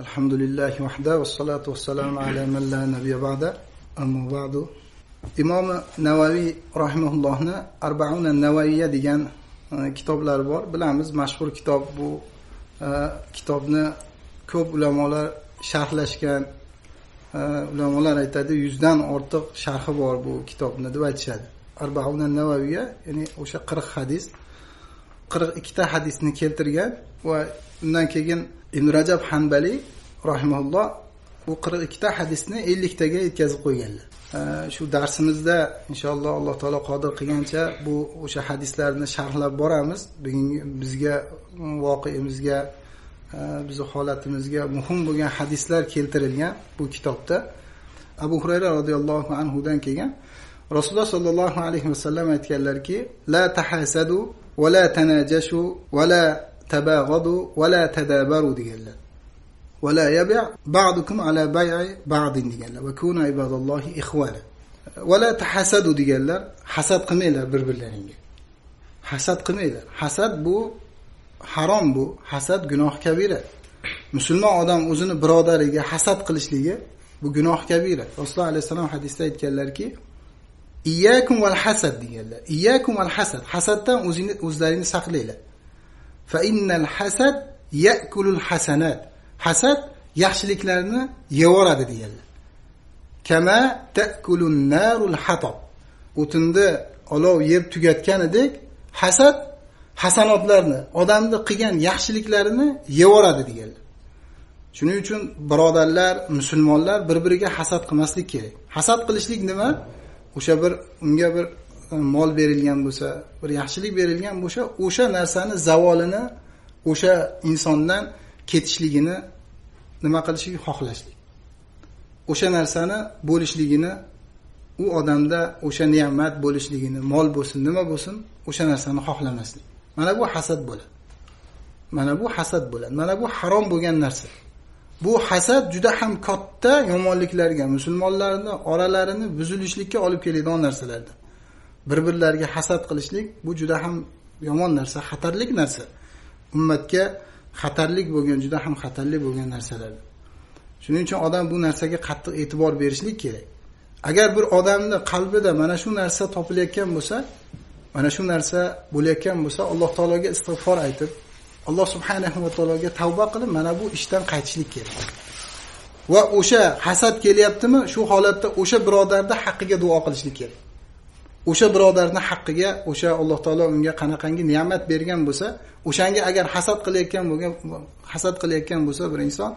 alhamdulillahi vahda vassalotu vassalamu ala man la nabiya ba'da ammo ba'du imom navaviy rahimaullohni arbauna navaviya degan e, kitoblari bor bilamiz mashhur kitob bu e, kitobni ko'p ulamolar sharhlashgan e, ulamolar aytadi yuzdan ortiq sharhi bor bu kitobni deb aytishadi arbauna navaviya ya'ni o'sha qirq hadis qirq ikkita hadisni keltirgan va undan keyin ibn rajab hanbaliy rahimaulloh u qirq ikkita hadisni elliktaga yetkazib qo'yganlar shu darsimizda inshaalloh alloh taolo qodir qilgancha bu o'sha hadislarni sharhlab boramiz bugungi bizga voqeimizga bizni holatimizga muhim bo'lgan hadislar keltirilgan bu kitobda abu hurayra roziyallohu anhudan kelgan rasululloh sollallohu alayhi vasallam aytganlarki la tahasadu va la tanajashu va la tabag'adu va la tadabaru deganlar va la yabi' ba'dukum ala bay'i ba'din deganlar va kuna ibadallohi ixwana va la tahasadu deganlar hasad qilmanglar bir birlaringga hasad qilmanglar hasad bu harom bu hasad gunoh kabira musulmon odam o'zini birodariga hasad qilishligi bu gunoh kabira rasululloh alayhissalom hadisda aytganlarki iyyakum val hasad deganlar iyyakum val hasad hasaddan o'zingni o'zlaringni saqlanglar fainnal hasad yakulul hasanat hasad yaxshiliklarni yevoradi deganlar kama takulun narul hatob o'tinni olov yeb tugatganidek hasad hasanotlarni odamni qilgan yaxshiliklarini yevoradi deganlar shuning uchun birodarlar musulmonlar bir biriga hasad qilmaslik kerak hasad qilishlik nima o'sha bir unga bir mol berilgan bo'lsa bir yaxshilik berilgan bo'lsa o'sha narsani zavolini o'sha insondan ketishligini nima qilishlik xohlashlik o'sha narsani bo'lishligini u odamda o'sha ne'mat bo'lishligini mol bo'lsin nima bo'lsin o'sha narsani xohlamaslik mana bu hasad bo'ladi mana bu hasad bo'ladi mana bu harom bo'lgan narsa bu hasad juda ham katta yomonliklarga musulmonlarni oralarini buzilishlikka olib keladigan narsalardan bir birlariga hasad qilishlik bu juda ham yomon narsa xatarlik narsa ummatga xatarlik bo'lgan juda ham xatarli bo'lgan narsalar shuning uchun odam bu narsaga qattiq e'tibor berishlik kerak agar bir odamni qalbida mana shu narsa topilayotgan bo'lsa mana shu narsa bo'layotgan bo'lsa alloh taologa istig'for aytib alloh subhanahu va taologa tavba qilib mana bu ishdan qaytishlik kerak va o'sha hasad kelyaptimi shu holatda o'sha birodarni haqqiga duo qilishlik kerak o'sha birodarni haqqiga o'sha alloh taolo unga qanaqangi ne'mat bergan bo'lsa o'shanga agar hasad qilayotgan bo'lgan hasad qilayotgan bo'lsa bir inson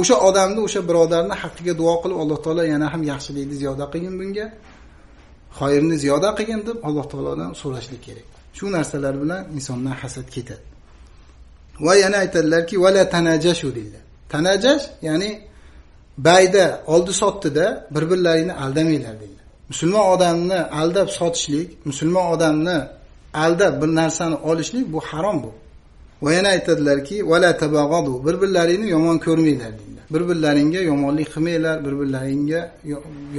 o'sha odamni o'sha birodarni haqqiga duo qilib alloh taolo yana ham yaxshilikni ziyoda qilgin bunga xoyirni ziyoda qilgin deb alloh taolodan so'rashlik kerak shu narsalar bilan insondan hasad ketadi va yana aytadilarki vala tanajashu deydilar tanajash ya'ni bayda oldi sotdida bir birlaringni aldamaylar deydilar musulmon odamni aldab sotishlik musulmon odamni aldab bir narsani olishlik bu harom bu va yana aytadilarki vala tabag'odu bir birlaringni yomon ko'rmanglar deydilar bir birlaringga yomonlik qilmanglar bir birlaringga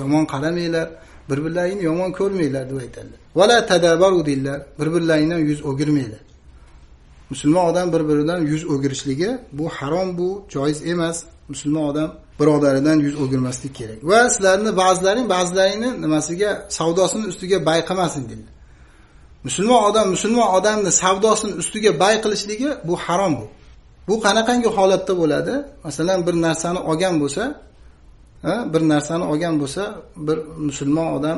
yomon qaramanglar bir birlaringni yomon ko'rmanglar deb aytadilar vala tadabaru deydilar bir birlaringdan yuz o'girmanglar musulmon odam bir biridan yuz o'girishligi bu harom bu joiz emas musulmon odam birodaridan yuz o'girmaslik kerak va sizlarni ba'zilaring ba'zilaringni nimasiga savdosini ustiga bay qilmasin deydi musulmon odam musulmon odamni savdosini ustiga bay qilishligi bu harom bu bu qanaqangi holatda bo'ladi masalan bir narsani olgan bo'lsa bir narsani olgan bo'lsa bir musulmon odam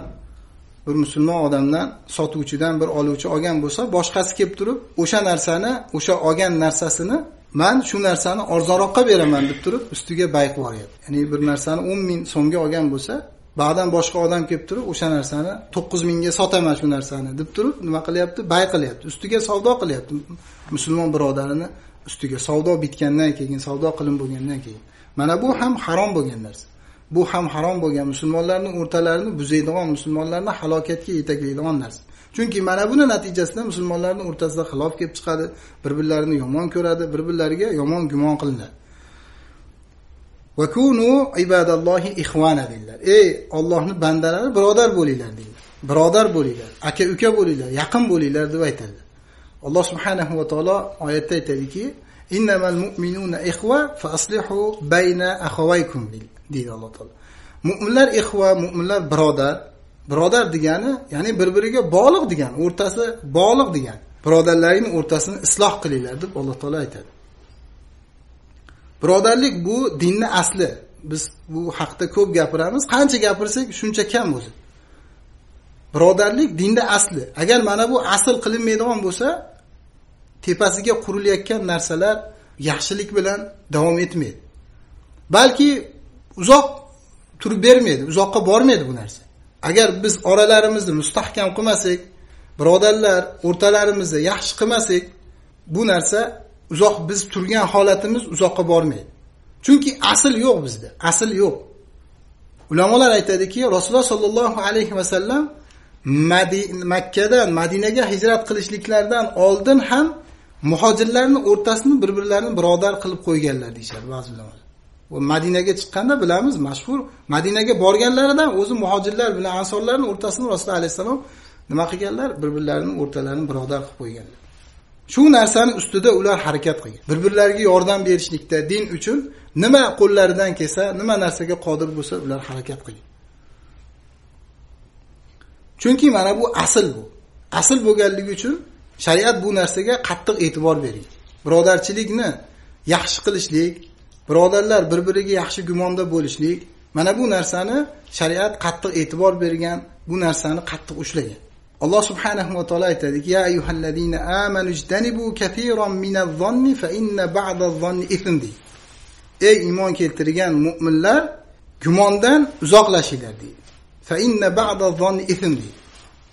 bir musulmon odamdan sotuvchidan bir oluvchi olgan bo'lsa boshqasi kelib turib o'sha narsani o'sha olgan narsasini man shu narsani arzonroqqa beraman deb turib ustiga bay qilib yuboryapti ya'ni bir narsani o'n ming so'mga olgan bo'lsa ba'dan boshqa odam kelib turib o'sha narsani to'qqiz mingga sotaman shu narsani deb turib nima qilyapti bay qilyapti ustiga savdo qilyapti musulmon birodarini ustiga savdo bitgandan keyin savdo qilin bo'lgandan keyin mana bu ham harom bo'lgan narsa bu ham harom bo'lgan musulmonlarni o'rtalarini buzadigan musulmonlarni halokatga yetaklaydigan narsa chunki mana buni natijasida musulmonlarni o'rtasida xilof kelib chiqadi bir birlarini yomon ko'radi bir birlariga yomon gumon qilinadi kunu ibadallohi ixvana deydilar ey ollohni bandalari birodar bo'linglar deydilar birodar bo'linglar aka uka bo'linglar yaqin bo'linglar deb aytadi alloh subhanahu va taolo oyatda aytadiki innamal mu'minuna ixva fa aslihu bayna akhawaykum deydi alloh taolo mu'minlar ixva mu'minlar birodar birodar degani ya'ni bir biriga bog'liq degani o'rtasi bog'liq degani birodarlaringni o'rtasini isloh qilinglar deb alloh taolo aytadi birodarlik bu dinni asli biz bu haqda ko'p gapiramiz qancha gapirsak shuncha kam o'zi birodarlik dinda asli agar mana bu asl qilinmaydigan bo'lsa tepasiga qurilayotgan narsalar yaxshilik bilan davom etmaydi balki uzoq turib bermaydi uzoqqa bormaydi bu narsa agar biz oralarimizni mustahkam qilmasak birodarlar o'rtalarimizni yaxshi qilmasak bu narsa uzoq biz turgan holatimiz uzoqqa bormaydi chunki asl yo'q bizda asl yo'q ulamolar aytadiki rasululloh sollallohu alayhi vasallam Madi makkadan madinaga hijrat qilishliklaridan oldin ham muhojirlarni o'rtasini bir birlarini birodar qilib qo'yganlar deyishadi ba'zi ulamolar madinaga chiqqanda bilamiz mashhur madinaga borganlaridan o'zi muhojirlar bilan ansorlarni o'rtasini rasululloh alayhissalom nima qilganlar bir birlarini o'rtalarini birodar qilib qo'yganlar shu narsani ustida ular harakat qilgan bir birlariga yordam berishlikda din uchun nima qo'llaridan kelsa nima narsaga qodir bo'lsa ular harakat qilgan chunki mana bu asl bu asl bo'lganligi uchun shariat bu narsaga qattiq e'tibor bergan birodarchilikni yaxshi qilishlik birodarlar bir biriga yaxshi gumonda bo'lishlik mana bu narsani shariat qattiq e'tibor bergan bu narsani qattiq ushlagan alloh subhanahu va taolo aytadiki ya ayyuhallazina amanu ijtanibu katiran minaz-zanni fa inna ba'da zanni ithm deydi ey iymon keltirgan mu'minlar gumondan uzoqlashinglar deydi fa inna ba'da zanni ithm deydi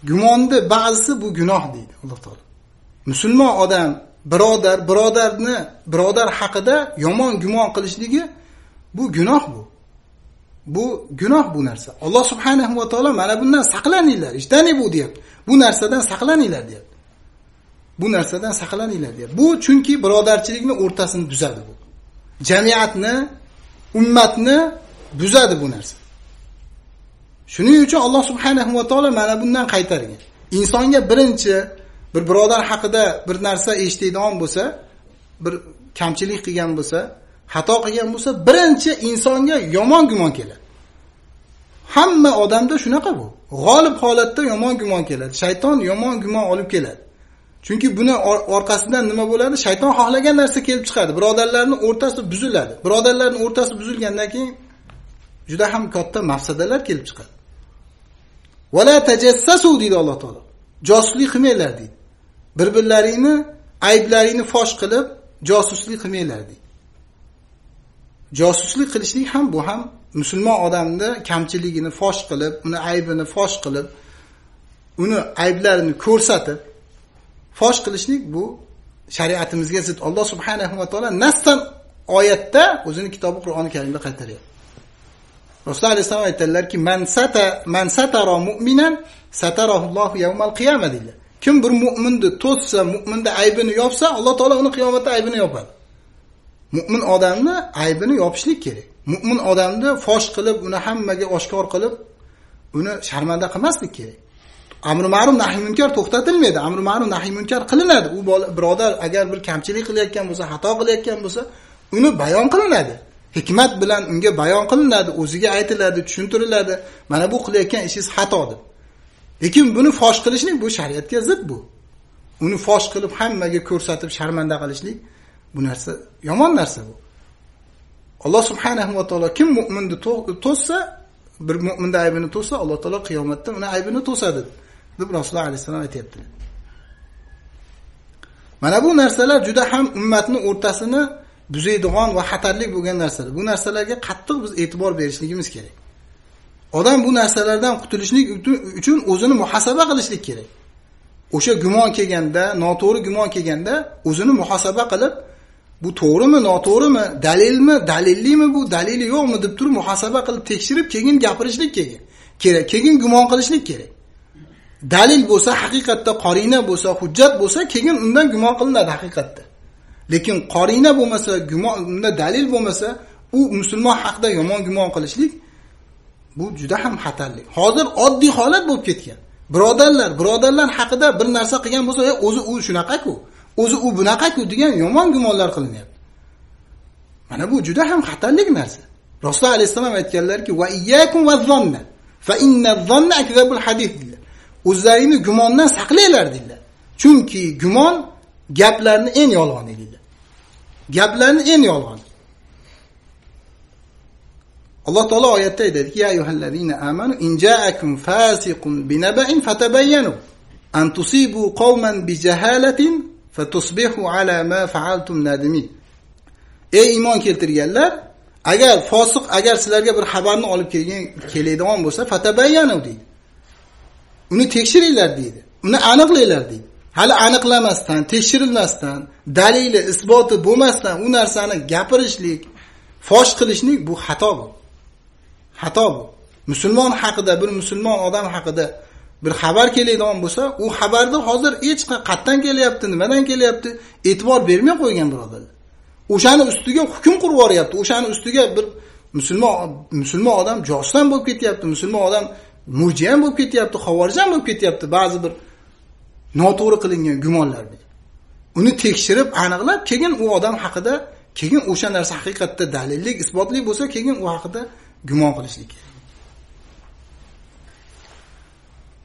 gumonni ba'zisi bu gunoh deydi alloh taolo musulmon odam birodar birodarni birodar haqida yomon gumon qilishligi bu gunoh bu bu gunoh bu narsa alloh subhanahu va taolo mana bundan saqlaninglar bu deyapti bu narsadan saqlaninglar deyapti bu narsadan saqlaninglar deyapti bu chunki birodarchilikni o'rtasini buzadi bu jamiyatni ummatni buzadi bu narsa shuning uchun alloh subhanahu va taolo mana bundan qaytargan insonga birinchi bir birodar haqida bir narsa eshitadigan bo'lsa bir kamchilik qilgan bo'lsa xato qilgan bo'lsa birinchi insonga yomon gumon keladi hamma odamda shunaqa bu g'olib holatda yomon gumon keladi shayton yomon gumon olib keladi chunki buni orqasidan nima bo'ladi shayton xohlagan narsa kelib chiqadi birodarlarni o'rtasi buziladi birodarlarni o'rtasi buzilgandan keyin juda ham katta mafsadalar kelib chiqadi vala tajassasu deydi alloh taolo josuslik qilmanglar deydi bir birlaringni ayblaringni fosh qilib josuslik qilmanglar deydi josuslik qilishlik ham bu ham musulmon odamni kamchiligini fosh qilib uni aybini fosh qilib uni ayblarini ko'rsatib fosh qilishlik bu shariatimizga zid alloh subhanahu va taolo nasdan oyatda o'zini kitobi qur'oni karimda qaytaryapti rasululloh alayhissalom aytadilarki man sata man satara mu'minan satarahu yawmal qiyama deydilar kim bir mo'minni to'ssa mo'minni aybini yopsa alloh taolo uni qiyomatda aybini yopadi mo'min odamni aybini yopishlik kerak mo'min odamni fosh qilib uni hammaga oshkor qilib uni sharmanda qilmaslik kerak amri ma'ruf nahiy munkar to'xtatilmaydi amri ma'ruf nahiy munkar qilinadi u birodar agar bir kamchilik qilayotgan bo'lsa xato qilayotgan bo'lsa uni bayon qilinadi hikmat bilan unga bayon qilinadi o'ziga aytiladi tushuntiriladi mana bu qilayotgan ishingiz xato deb lekin buni fosh qilishlik bu shariatga zid bu uni fosh qilib hammaga ko'rsatib sharmanda qilishlik bu narsa yomon narsa bu alloh subhanahu va taolo kim mo'minni to'ssa bir mo'minni aybini to'ssa alloh taolo qiyomatda uni aybini to'sadi deb rasululloh alayhissalom aytyapti mana bu narsalar juda ham ummatni o'rtasini buzaydigan va xatarlik bo'lgan narsalar bu narsalarga qattiq biz e'tibor berishligimiz kerak odam bu narsalardan qutulishlik uchun o'zini muhasaba qilishlik kerak o'sha gumon kelganda noto'g'ri gumon kelganda o'zini muhosaba qilib bu to'g'rimi noto'g'rimi dalilmi dalillimi bu dalili yo'qmi deb turib muhosaba qilib tekshirib keyin gapirishlik keyin kerak keyin gumon qilishlik kerak dalil bo'lsa haqiqatda qorina bo'lsa hujjat bo'lsa keyin undan gumon qilinadi haqiqatda lekin qorina bo'lmasa gumon unda dalil bo'lmasa u musulmon haqida yomon gumon qilishlik bu juda ham xatarli hozir oddiy holat bo'lib ketgan birodarlar birodarlar haqida bir narsa qilgan bo'lsa o'zi u shunaqaku o'zi u bunaqaku degan yomon gumonlar qilinyapti mana bu juda ham xatarli narsa rasululloh alayhissalom aytganlarki va iyyakum va zonna fa inna zonna akzabul hadis dedilar o'zlaringni gumondan saqlanglar dedilar chunki gumon gaplarni eng yolg'oni deydilar gaplarni eng yolg'oni alloh taolo oyatda aytadiki ya ayyuhallazina amanu in ja'akum fasiqun binaba'in fatabayyanu an tusibu qauman bijahalatin fatusbihu ala ma fa'altum nadimin ey iymon keltirganlar agar fosiq agar sizlarga bir xabarni olib kelgan keladigan bo'lsa fatabayyanu deydi uni tekshiringlar deydi uni aniqlanglar deydi hali aniqlamasdan tekshirilmasdan dalili isboti bo'lmasdan u narsani gapirishlik fosh qilishlik bu xato bo'ladi. xato bu musulmon haqida bir musulmon odam haqida bir xabar keladigan bo'lsa u xabarni hozir hech qayerdan kelyapti nimadan kelyapti e'tibor bermay qo'ygan birodarlar o'shani ustiga hukm qurib yuboryapti o'shani ustiga bir musulmon musulmon odam joslan bo'lib ketyapti musulmon odam murjian bo'lib ketyapti xovorijan bo'lib ketyapti ba'zi bir noto'g'ri qilingan gumonlar bilan uni tekshirib aniqlab keyin u odam haqida keyin o'sha narsa haqiqatda dalillik isbotli bo'lsa keyin u haqida gumon qilishlik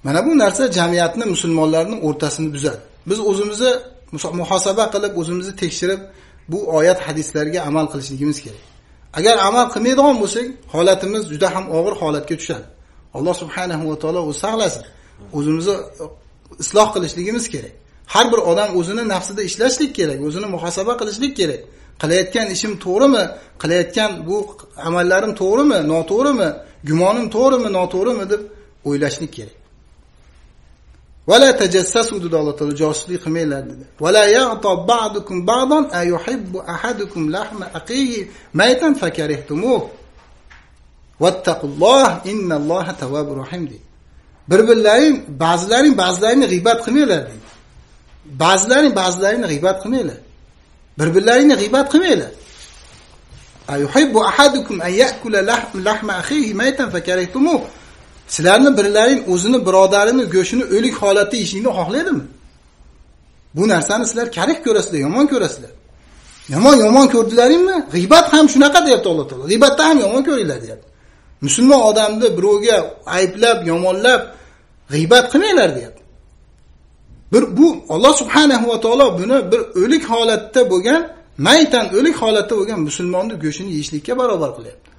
mana bu narsa jamiyatni musulmonlarni o'rtasini buzadi biz o'zimizni muhosaba qilib o'zimizni tekshirib bu oyat hadislarga amal qilishligimiz kerak agar amal qilmaydigan bo'lsak holatimiz juda ham og'ir holatga tushadi alloh subhanahu va taolo o'zi saqlasin o'zimizni isloh qilishligimiz kerak har bir odam o'zini nafsida ishlashlik kerak o'zini muhosaba qilishlik kerak qilayotgan ishim to'g'rimi qilayotgan bu amallarim to'g'rimi noto'g'rimi gumonim to'g'rimi noto'g'rimi deb o'ylashlik kerak vala tajassasu dedi alloh taolo josuslik qilmanglar dedi vala ba'dukum ba'dan ayuhibbu ahadukum lahma aqihi maytan vattaqulloh innalloha tawwabur rohim deydi bir birlaring ba'zilaring ba'zilaringni g'iybat qilmanglar deydi ba'zilaring ba'zilaringni g'iybat qilmanglar bir birlaringni g'iybat qilmanglar ayuhibbu ahadukum an yakula lahma akhihi maytan fakarihtumuh sizlarni birlaring o'zini birodarini go'shtini o'lik holatda yeyishingni xohlaydimi bu narsani sizlar karih ko'rasizlar yomon ko'rasizlar yomon yomon ko'rdilaringmi g'iybat ham shunaqa deyapti alloh taolo g'iybatda ham yomon ko'ringlar deyapti musulmon odamni birovga ayblab yomonlab g'iybat qilmanglar deyapti bir bu Alloh subhanahu va taolo buni bir o'lik holatda bo'lgan maytan o'lik holatda bo'lgan musulmonni go'shtini yeyishlikka barobar qilyapti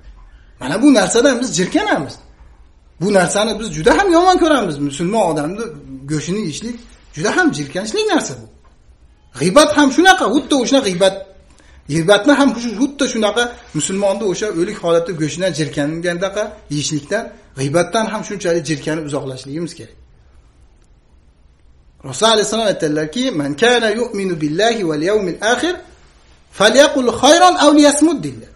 mana bu narsadan biz jirkanamiz bu narsani biz juda ham yomon ko'ramiz musulmon odamni go'shtini yeyishlik juda ham jirkanchli narsa bu g'iybat ham shunaqa xuddi o'shanaqa g'iybat g'iybatni ham xuddi shunaqa musulmonni o'sha o'lik holatda go'shtidan jirkangandaqa yeyishlikdan g'iybatdan ham shunchalik jirkanib uzoqlashligimiz kerak Rasul alayhissalom aytdilarki, "Man kana yu'minu billahi wal yawmil akhir falyaqul khayran aw liyasmut" dedilar.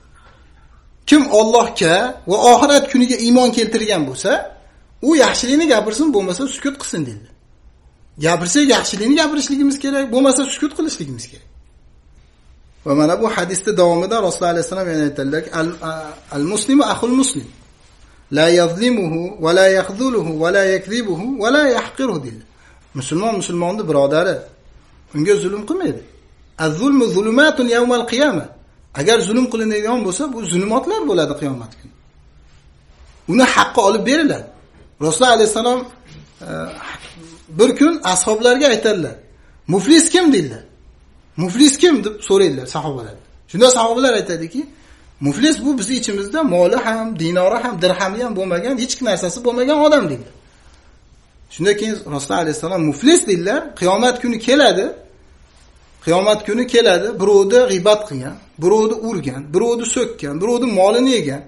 Kim Allohga va oxirat kuniga iymon keltirgan bo'lsa, u yaxshilikni gapirsin, bo'lmasa sukut qilsin dedi. Gapirsak yaxshilikni gapirishligimiz kerak, bo'lmasa sukut qilishligimiz kerak. Va mana bu hadisda davomida Rasul alayhissalom yana aytadilarki, "Al-muslimu akhul muslim. La yazlimuhu va la yakhdhuluhu va la yakdhibuhu va la yahqiruhu" dedilar. musulmon musulmonni birodari unga zulm qilmaydi az-zulmu zulumatun yawmal qiyama. agar zulm qilinadigan bo'lsa bu zulmatlar bo'ladi qiyomat kuni uni haqqi olib beriladi rasululloh alayhissalom e, bir kun ashoblarga aytadilar muflis kim deydilar muflis kim deb so'raydilar sahobalar shunda sahobalar aytadiki muflis bu bizni ichimizda moli ham dinori ham dirhami ham bo'lmagan hech narsasi bo'lmagan odam deydilar shundan keyin rasululloh alayhissalom muflis deydilar qiyomat kuni keladi qiyomat kuni keladi birovni g'iybat qilgan birovni urgan birovni so'kkan birovni molini yegan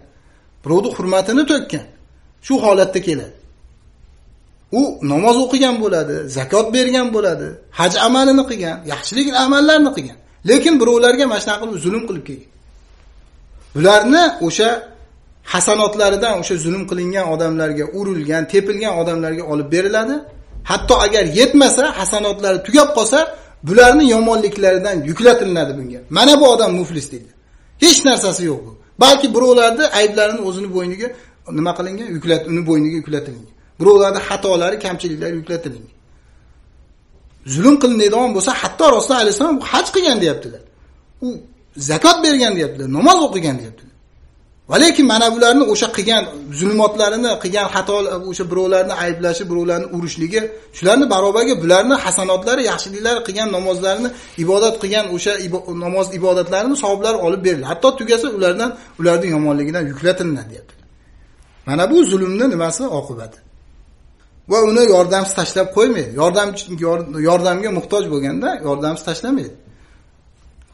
birovni hurmatini to'kkan shu holatda keladi u namoz o'qigan bo'ladi zakot bergan bo'ladi haj amalini qilgan yaxshilik amallarni qilgan lekin birovlarga mana shunaqa qilib zulm qilib kelgan bularni o'sha hasanotlaridan o'sha zulm qilingan odamlarga urilgan tepilgan odamlarga olib beriladi hatto agar yetmasa hasanotlari tugab qolsa bularni yomonliklaridan yuklatilinadi bunga mana bu odam muflis deydi hech narsasi yo'q bu balki birovlarni ayblarini o'zini bo'yniga nima qilingan yuklat uni bo'yniga yuklatilgan birovlarni xatolari kamchiliklari yuklatiling zulm qilinadigan bo'lsa hatto rasululloh alayhissalom haj qilgan deyaptilar u zakot bergan deyaptilar namoz o'qigan deyaptilar va lekin mana bularni o'sha qilgan zulmotlarini qilgan xato o'sha birovlarni ayblashi birovlarni urishligi shularni barobarga bularni hasanotlari yaxshiliklari qilgan namozlarini ibodat qilgan o'sha namoz ibodatlarini savoblari olib beriladi hatto tugasa ulardan ularning yomonligidan yuklatilinadi deyapti mana bu zulmni nimasi oqibati va uni yordamsiz tashlab qo'ymaydi yordamga muhtoj bo'lganda yordamsiz tashlamaydi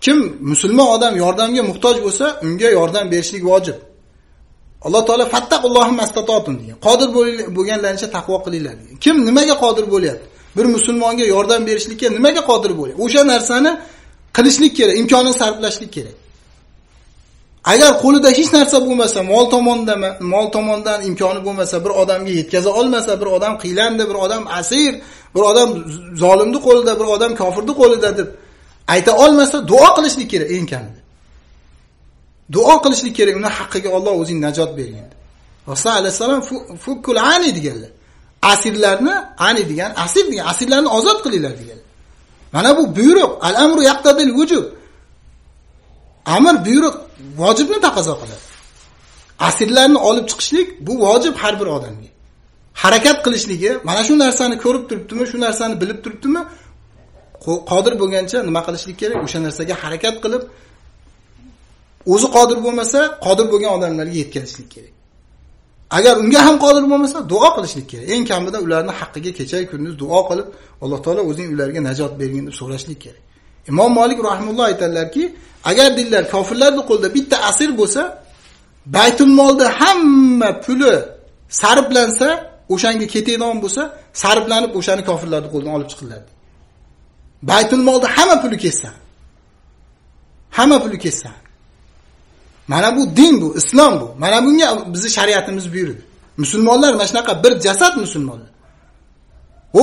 kim musulmon odam yordamga muhtoj bo'lsa unga yordam berishlik vojib alloh taolo fattaqullohim astatotum degan qodir bo'lganlaricha taqvo qilinglar degan kim nimaga qodir bo'lyapti bir musulmonga yordam berishlikka nimaga qodir bo'lyapti o'sha narsani qilishlik kerak imkonini sarflashlik kerak agar qo'lida hech narsa bo'lmasa mol tomondan mol tomondan imkoni bo'lmasa bir odamga yetkaza olmasa bir odam qiylandi bir odam asir bir odam zolimni qo'lida bir odam kofirni qo'lida deb ayta olmasa duo qilishlik kerak eng kamida duo qilishlik kerak uni haqqiga olloh o'zing najot bergin rasul alayhissalom fukkul ani deganlar asirlarni ani degan asir degan asirlarni ozod qilinglar deganlar mana bu buyruq al amru yaqtadil vujub amr buyruq vojibni taqozo qiladi asirlarni olib chiqishlik bu vojib har bir odamga harakat qilishligi mana shu narsani ko'rib turibdimi shu narsani bilib turibdimi qodir bo'lgancha nima qilishlik kerak o'sha narsaga harakat qilib o'zi qodir bo'lmasa qodir bo'lgan odamlarga yetkazishlik kerak agar unga ham qodir bo'lmasa duo qilishlik kerak eng kamida ularni haqqiga kechayu kunduz duo qilib alloh taolo o'zing ularga najot bergin deb so'rashlik kerak imom molik rahimulloh aytadilarki agar dedilar kofirlarni qo'lida bitta asir bo'lsa baytul molda hamma puli sarflansa o'shanga ketadigan bo'lsa sarflanib o'shani kofirlarni qo'lidan olib chiqiladi baytul molni hamma puli ketsa hamma puli ketsa mana bu din bu islom bu mana bunga bizni shariatimiz buyurdi musulmonlar mana shunaqa bir jasad musulmonlar o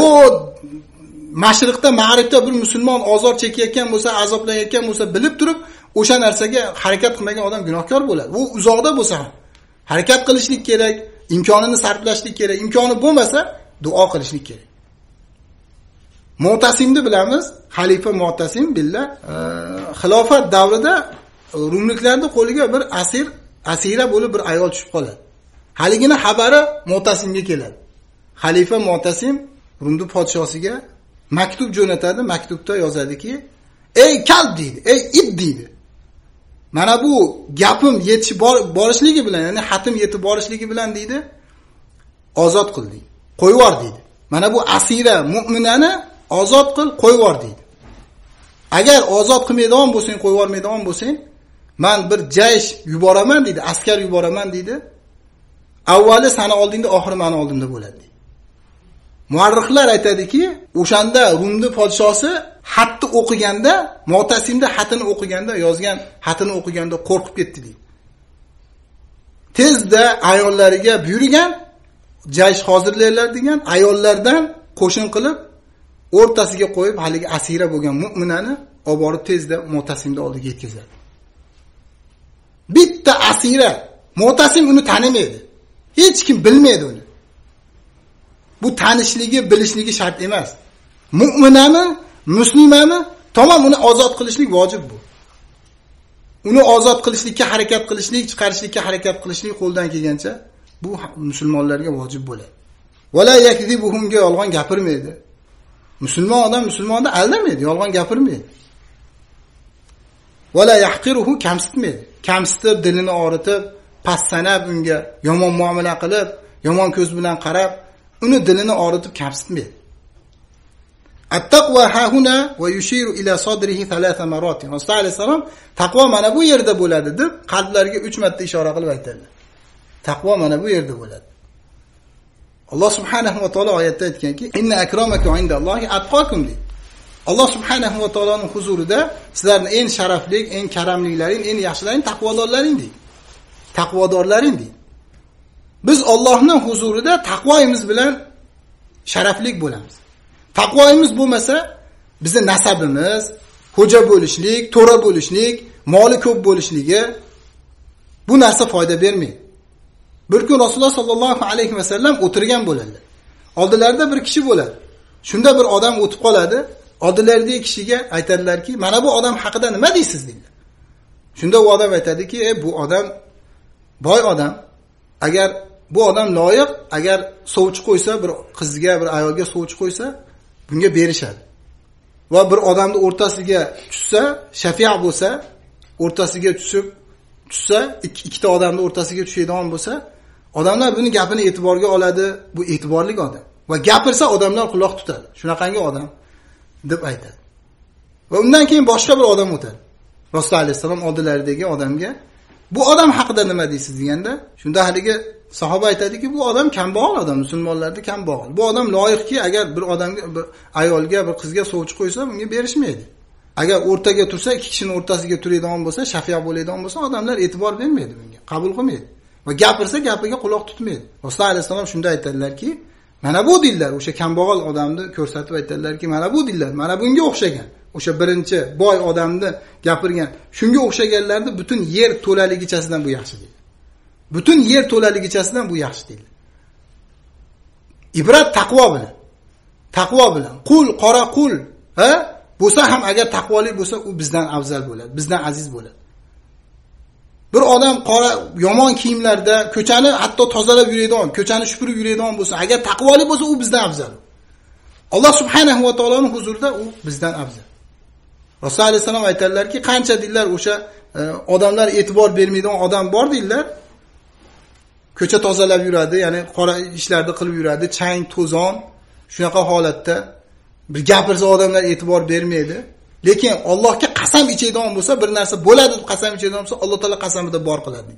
mashriqda mag'ribda bir musulmon ozor chekayotgan bo'lsa azoblanayotgan bo'lsa bilib turib o'sha narsaga harakat qilmagan odam gunohkor bo'ladi u uzoqda bo'lsa ham harakat qilishlik kerak imkonini sarflashlik kerak imkoni bo'lmasa duo qilishlik kerak mo'tasimni bilamiz xalifa mo'tasim billa xilofat davrida rumliklarni qo'liga bir asir asira bo'lib bir ayol tushib qoladi haligina xabari mo'tasimga keladi xalifa mo'tasim rumni podshosiga maktub jo'natadi maktubda yozadiki ey kalb deydi ey it deydi mana bu gapim yetishib borishligi bilan ya'ni xatim yetib borishligi bilan deydi ozod qilding qo'yib deydi mana bu asira mo'minani ozod qil qo'yib yubor deydi agar ozod qilmaydigan bo'lsang qo'yib yubormaydigan bo'lsang man bir jaysh yuboraman deydi askar yuboraman deydi avvali sani oldingda oxiri mani oldimda bo'ladi deydi muarrihlar aytadiki o'shanda rumni podshosi xatni o'qiganda motasimda xatini o'qiganda yozgan xatini o'qiganda qo'rqib ketdi deydi tezda ayollariga buyurgan jaysh hozirlanglar degan ayollardan qo'shin qilib o'rtasiga qo'yib haligi asira bo'lgan mo'minani olib borib tezda mo'tasimni oldiga yetkazadi bitta asira mo'tasim uni tanimaydi hech kim bilmaydi uni bu tanishligi bilishligi shart emas mo'minami muslimami tamom uni ozod qilishlik vojib bu uni ozod qilishlikka harakat qilishlik chiqarishlikka harakat qilishlik qo'ldan kelgancha bu musulmonlarga vojib bo'ladi vala yolg'on gapirmaydi musulmon odam musulmonni aldamaydi yolg'on gapirmaydi vala yahqiruhu kamsitmaydi kamsitib dilini og'ritib past sanab unga yomon muomala qilib yomon ko'z bilan qarab uni dilini og'ritib kamsitmaydi attaqva hahuna va yushiru ila sodrihi thalatha marot rasul alayhissalom taqvo mana bu yerda bo'ladi deb qalblariga uch marta ishora qilib aytadi taqvo mana bu yerda bo'ladi alloh subhanahu va taolo oyatda aytganki inna akramakum indallohi atqokum deydi alloh subhanahu va taoloni huzurida sizlarni eng sharafli eng karamliklaring eng yaxshilaring taqvodorlaring deydi taqvodorlaring deydi biz ollohni huzurida taqvoyimiz bilan sharaflik bo'lamiz taqvoyimiz bo'lmasa bizni nasabimiz xo'ja bo'lishlik to'ra bo'lishlik moli ko'p bo'lishligi bu narsa foyda bermaydi bir kun rasululloh sallallohu alayhi vasallam o'tirgan bo'ladilar oldilarida bir kishi bo'ladi shunda bir odam o'tib qoladi Oldilardagi kishiga aytadilarki mana bu odam haqida nima deysiz deydilar shunda u odam aytadiki e bu odam boy odam agar bu odam loyiq agar sovchi qo'ysa bir qizga bir ayolga sovchi qo'ysa bunga berishadi va bir odamni o'rtasiga tushsa shafi'a bo'lsa o'rtasiga tushib tushsa ikkita odamni o'rtasiga tushadigan bo'lsa Odamlar buni gapini e'tiborga oladi, bu e'tiborli odam. Va gapirsa odamlar quloq tutadi. Shunaqangi odam deb aytadi. Va undan keyin boshqa bir odam o'tadi. Rasululloh alayhisalom oldilaridagi odamga bu odam haqida nima deysiz deganda, shunda haligi sahoba aytadiki, bu odam kambag'al odam, musulmonlarda kambag'al. Bu odam loyiqki, agar bir odamga bir ayolga, bir qizga sovchi qo'ysa, unga berishmaydi. agar o'rtaga tursa ikki kishini o'rtasiga turadigan bo'lsa shafiya bo'ladigan bo'lsa odamlar e'tibor bermaydi bunga qabul qilmaydi va gapirsa gapiga quloq tutmaydi rasululloh alayhissalom shunda aytadilarki mana bu dinlar o'sha kambag'al odamni ko'rsatib aytadilarki mana bu dinlar mana bunga o'xshagan o'sha birinchi boy odamni gapirgan shunga o'xshaganlarni butun yer to'laligichasidan bu yaxshi deydi butun yer to'laligichasidan bu yaxshi deydi ibrat taqvo bilan taqvo bilan qul qora qul ha bo'lsa ham agar taqvolik bo'lsa u bizdan afzal bo'ladi bizdan aziz bo'ladi bir odam qora yomon kiyimlarda ko'chani hatto tozalab yuradigan ko'chani shupurib yuradigan bo'lsa agar taqvoli bo'lsa u bizdan afzal alloh subhanahu va taoloni huzurida u bizdan afzal rasul alayhissalom aytadilarki qancha deydilar o'sha e, odamlar e'tibor bermaydigan odam bor deydilar ko'cha tozalab yuradi ya'ni qora ishlarni qilib yuradi chang to'zon shunaqa holatda bir gapirsa odamlar e'tibor bermaydi lekin Allohga qasam ichadigan bo'lsa bir narsa bo'ladi deb qasam ichadigan bo'lsa Alloh taolo qasamida bor qiladi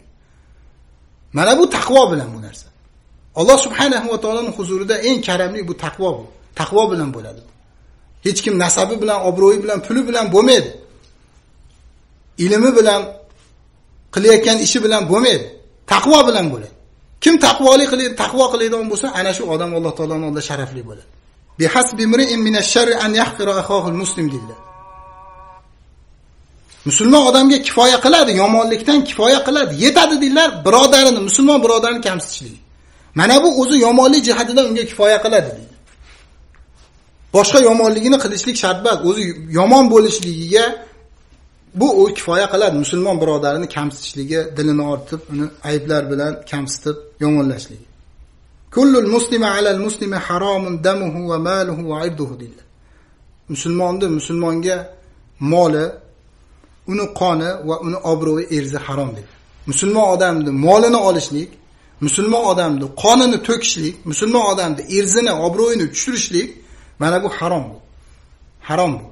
mana bu taqvo bilan bu narsa alloh subhanahu va taoloni huzurida eng karamli bu taqvo bu taqvo bilan bo'ladi hech kim nasabi bilan obro'yi bilan puli bilan bo'lmaydi ilmi bilan qilayotgan ishi bilan bo'lmaydi taqvo bilan bo'ladi kim taqvolik qiladi taqvo qiladigan bo'lsa ana shu odam alloh taoloni oldida sharafli bo'ladi an muslim deyiladi Musulmon odamga kifoya qiladi, yomonlikdan kifoya qiladi. Yetadi deylar birodarini, musulmon birodarini kamsitishlik. Mana bu o'zi yomonlik jihatidan unga kifoya qiladi deydi. Boshqa yomonligini qilishlik shart emas, o'zi yomon bo'lishligiga bu u kifoya qiladi musulmon birodarini kamsitishligi, dilini ortib, uni ayblar bilan kamsitib, yomonlashligi. Kullul muslima alal muslimi haromun damuhu va maluhu va irduhu deydi. Musulmonni musulmonga moli, uni qoni va uni obro'yi erzi harom dedi musulmon odamni molini olishlik musulmon odamni qonini to'kishlik musulmon odamni erzini obro'yini tushirishlik mana bu harom bu harom bu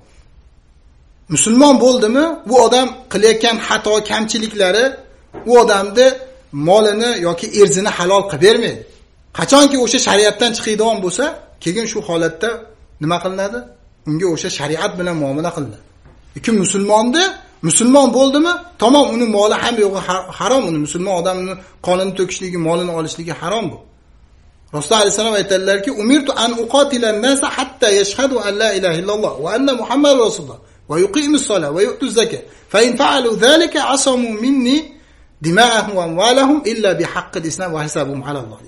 musulmon bo'ldimi u odam qilayotgan xato kamchiliklari u odamni molini yoki erzini halol qilib bermaydi qachonki o'sha shariatdan chiqadigan bo'lsa keyin shu holatda nima qilinadi unga o'sha shariat bilan muomala qilinadi lekin musulmonni musulmon bo'ldimi tamom uni moli ham yo'g'i harom uni musulmon odamni qonini to'kishligi molini olishligi harom bu rasululloh alayhissalom aytadilarki umirtu an uqatila nasa hatta yashhadu an la ilaha illalloh va anna muhammad rasululloh va yuqimus sola va yu'tuz zakat fa in fa'alu zalika asamu minni dima'ahum va amwalahum illa bi haqqil islam va hisabuhum ala alloh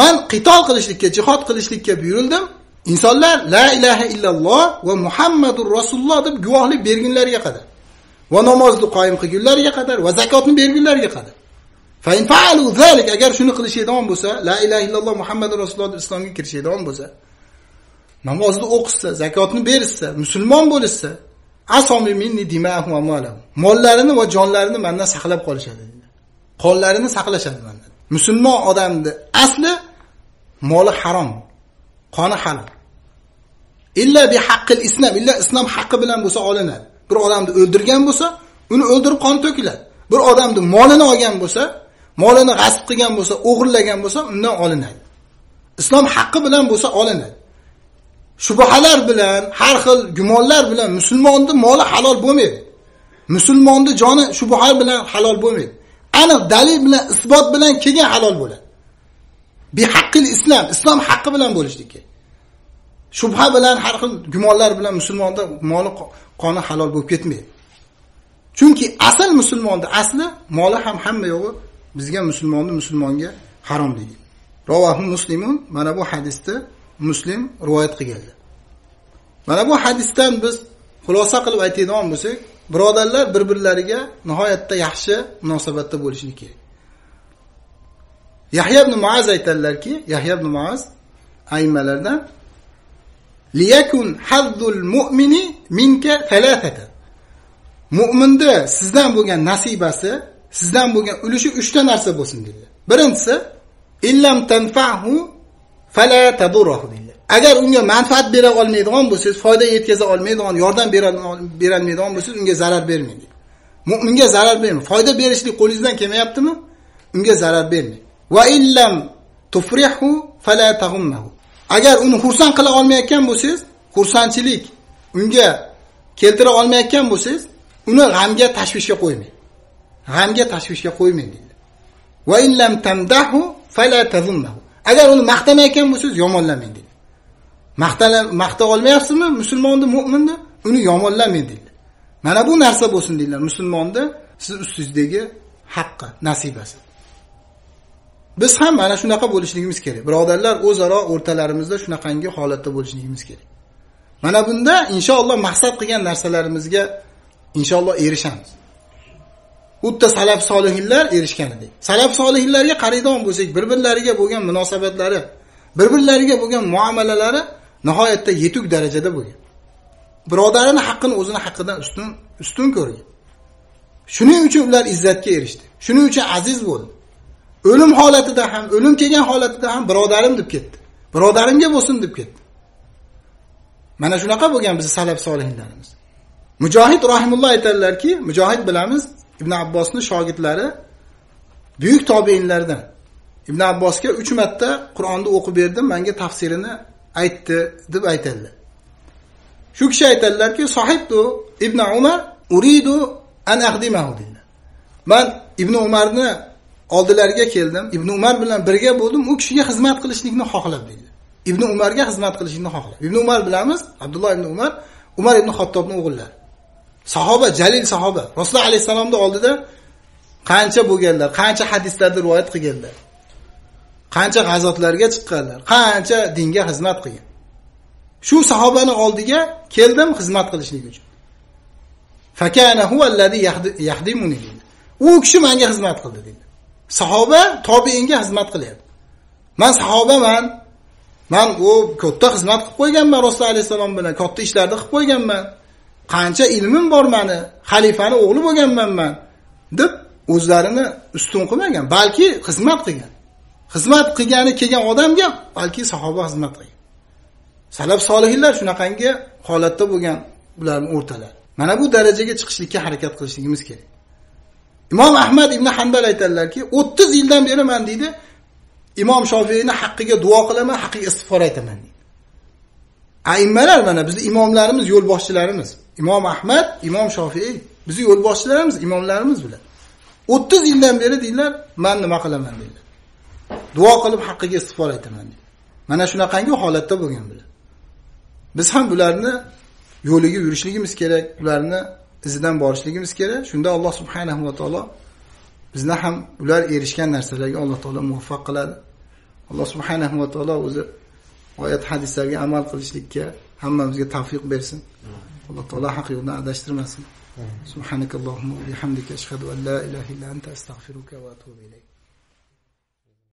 man qitol qilishlikka jihod qilishlikka buyurildim insonlar la ilaha illalloh va muhammadur rasululloh deb guvohlik bergunlariga qadar va namozni qoyim qilgunlariga qadar va zakotni bergunlariga qadar agar shuni qilishadigan bo'lsa la ilaha illalloh muhammad rasululloh deb islomga kirishadigan bo'lsa namozni o'qishsa zakotni berishsa musulmon bo'lishsa mollarini va jonlarini mandan saqlab qolishadi qonlarini saqlashadi mandan musulmon odamni asli moli harom qoni halol illa haqqil islom illa islom haqqi bilan bo'lsa olinadi bir odamni o'ldirgan bo'lsa, uni o'ldirib qon to'kiladi. Bir odamni molini olgan bo'lsa, molini g'asb qilgan bo'lsa, o'g'irlagan bo'lsa, undan olinadi. Islom haqqi bilan bo'lsa olinadi. Shubhalar bilan, har xil gumonlar bilan musulmonning moli halol bo'lmaydi. Musulmonning joni shubha bilan halol bo'lmaydi. Aniq dalil bilan, isbot bilan kelgan halol bo'ladi. bihaqqil islom, islom haqqi bilan bo'lishlik kerak. shubha bilan har xil gumonlar bilan musulmonda moli qoni halol bo'lib ketmaydi chunki asl musulmonni asli moli ham hamma yo'g'i bizga musulmonni musulmonga haromligi rovahu muslimun mana bu hadisni muslim rivoyat qilganlar mana bu hadisdan biz xulosa qilib aytadigan bo'lsak birodarlar bir birlariga nihoyatda yaxshi munosabatda bo'lishni kerak yahya ibn muaz aytadilarki yahya ibn muaz aymalardan liyakun hazzul mu'mini minka thalathata mu'minda sizdan bo'lgan nasibasi sizdan bo'lgan ulushi uchta narsa bo'lsin dedi birinchisi illam tanfahu fala tadurruhu agar unga manfaat bera olmaydigan bo'lsangiz foyda yetkaza olmaydigan yordam bera berolmaydigan bo'lsangiz unga zarar bermang mo'minga zarar bermang foyda berishlik qo'lingizdan kelmayaptimi unga zarar bermang va illam tufrihu fala taghummahu agar uni xursand qila olmayotgan bo'lsangiz xursandchilik unga keltira olmayotgan bo'lsangiz uni g'amga tashvishga qo'ymang g'amga tashvishga qo'ymang deydi Wa in lam tamdahu fala tazunnahu agar uni maqtamayotgan bo'lsangiz yomonlamang deydi maqta olmayapsizmi musulmonni mo'minni uni yomonlamang deydi mana bu narsa bo'lsin deydilar musulmonni siz ustingizdagi haqqi nasibasi biz ham mana shunaqa bo'lishligimiz kerak birodarlar o'zaro o'rtalarimizda shunaqangi holatda bo'lishligimiz kerak mana bunda inshaalloh maqsad qilgan narsalarimizga inshaalloh erishamiz xuddi salaf solihinlar erishganidek salaf solihinlarga qaraydigan bo'lsak bir birlariga bo'lgan munosabatlari bir birlariga bo'lgan muomalalari nihoyatda yetuk darajada bo'lgan birodarini haqqini o'zini haqqidan ustun ustun ko'rgan shuning uchun ular izzatga erishdi shuning uchun aziz bo'ldi o'lim holatida ham o'lim kelgan holatida ham birodarim deb ketdi birodarimga bo'lsin deb ketdi mana shunaqa bo'lgan bizni salaf solihlarimiz mujohid rahimulloh aytadilarki mujohid bilamiz ibn abbosni shogirdlari buyuk tobeinlardan ibn abbosga uch marta qur'onni o'qib berdim manga tafsirini aytdi deb aytadilar shu kishi aytadilarki sohibdu ibn umar uridu an ahdimahu deydi man ibn umarni oldilariga keldim ibn umar bilan birga bo'ldim u kishiga xizmat qilishlikni xohlab deydi ibn umarga xizmat qilishlikni xohlab ibn umar bilamiz abdulloh ibn umar umar ibn xattobni o'g'illari sahoba jalil sahoba rasululloh alayhissalomni oldida qancha bo'lganlar qancha hadislarni rivoyat qilganlar qancha g'azotlarga chiqqanlar qancha dinga xizmat qilgan shu sahobani oldiga keldim xizmat qilishlik uchun fakana u kishi menga xizmat qildi deydi sahoba tobeinga xizmat qilyapti man sahobaman man u katta xizmat qilib qo'yganman rasululloh alayhissalom bilan katta ishlarni qilib qo'yganman qancha ilmim bor mani xalifani o'g'li bo'lganman man deb o'zlarini ustun qilmagan balki xizmat qilgan xizmat qilgani kelgan odamga balki sahoba xizmat qilgan salaf solihinlar shunaqangi holatda bo'lgan ularni o'rtalari mana bu darajaga chiqishlikka harakat qilishligimiz kerak imom ahmad ibn hanbal aytadilarki o'ttiz yildan beri man deydi imom shofiyni haqqiga duo qilaman haqqiga istig'for aytaman deydi aimmalar mana bizni imomlarimiz yo'lboshchilarimiz imom ahmad imom shofiy bizni yo'lboshchilarimiz imomlarimiz bular o'ttiz yildan beri deydilar man nima qilaman deydilar duo qilib haqqiga istig'for aytaman deydi mana shunaqangi holatda bo'lgan bular biz ham bularni yo'liga yurishligimiz kerak ularni izidan borishligimiz kerak shunda alloh subhanahu va taolo bizni ham ular erishgan narsalarga alloh taolo muvaffaq qiladi alloh subhanahu va taolo o'zi oyat hadislarga amal qilishlikka hammamizga tavfiq bersin alloh taolo haq yo'ldan adashtirmasin سبحانك bihamdika ashhadu an la ilaha illa anta أنت va atubu ilayk